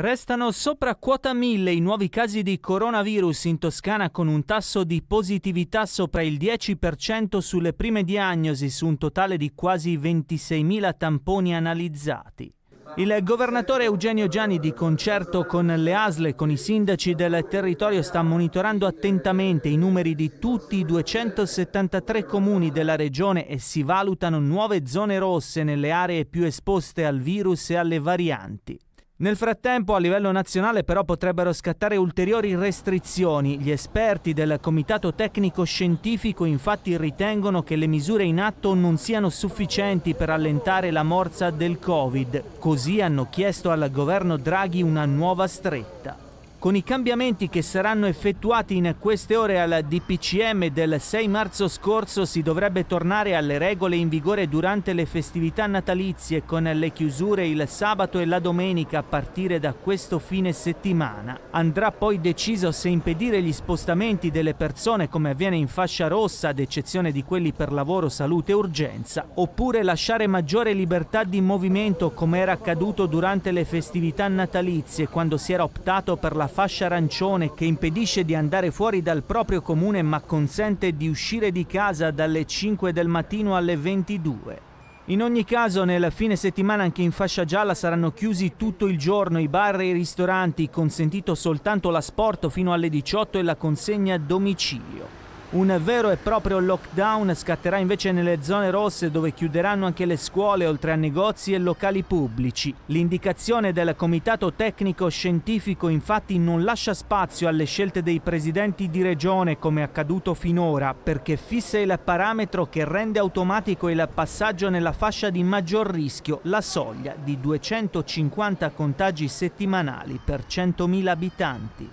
Restano sopra quota 1000 i nuovi casi di coronavirus in Toscana con un tasso di positività sopra il 10% sulle prime diagnosi su un totale di quasi 26.000 tamponi analizzati. Il governatore Eugenio Gianni di concerto con le ASL e con i sindaci del territorio sta monitorando attentamente i numeri di tutti i 273 comuni della regione e si valutano nuove zone rosse nelle aree più esposte al virus e alle varianti. Nel frattempo a livello nazionale però potrebbero scattare ulteriori restrizioni. Gli esperti del Comitato Tecnico Scientifico infatti ritengono che le misure in atto non siano sufficienti per allentare la morsa del Covid. Così hanno chiesto al governo Draghi una nuova stretta. Con i cambiamenti che saranno effettuati in queste ore al DPCM del 6 marzo scorso si dovrebbe tornare alle regole in vigore durante le festività natalizie con le chiusure il sabato e la domenica a partire da questo fine settimana. Andrà poi deciso se impedire gli spostamenti delle persone come avviene in fascia rossa ad eccezione di quelli per lavoro, salute e urgenza oppure lasciare maggiore libertà di movimento come era accaduto durante le festività natalizie quando si era optato per la fascia arancione che impedisce di andare fuori dal proprio comune ma consente di uscire di casa dalle 5 del mattino alle 22. In ogni caso nel fine settimana anche in fascia gialla saranno chiusi tutto il giorno i bar e i ristoranti, consentito soltanto l'asporto fino alle 18 e la consegna a domicilio. Un vero e proprio lockdown scatterà invece nelle zone rosse dove chiuderanno anche le scuole oltre a negozi e locali pubblici. L'indicazione del Comitato Tecnico Scientifico infatti non lascia spazio alle scelte dei presidenti di regione come accaduto finora perché fissa il parametro che rende automatico il passaggio nella fascia di maggior rischio, la soglia di 250 contagi settimanali per 100.000 abitanti.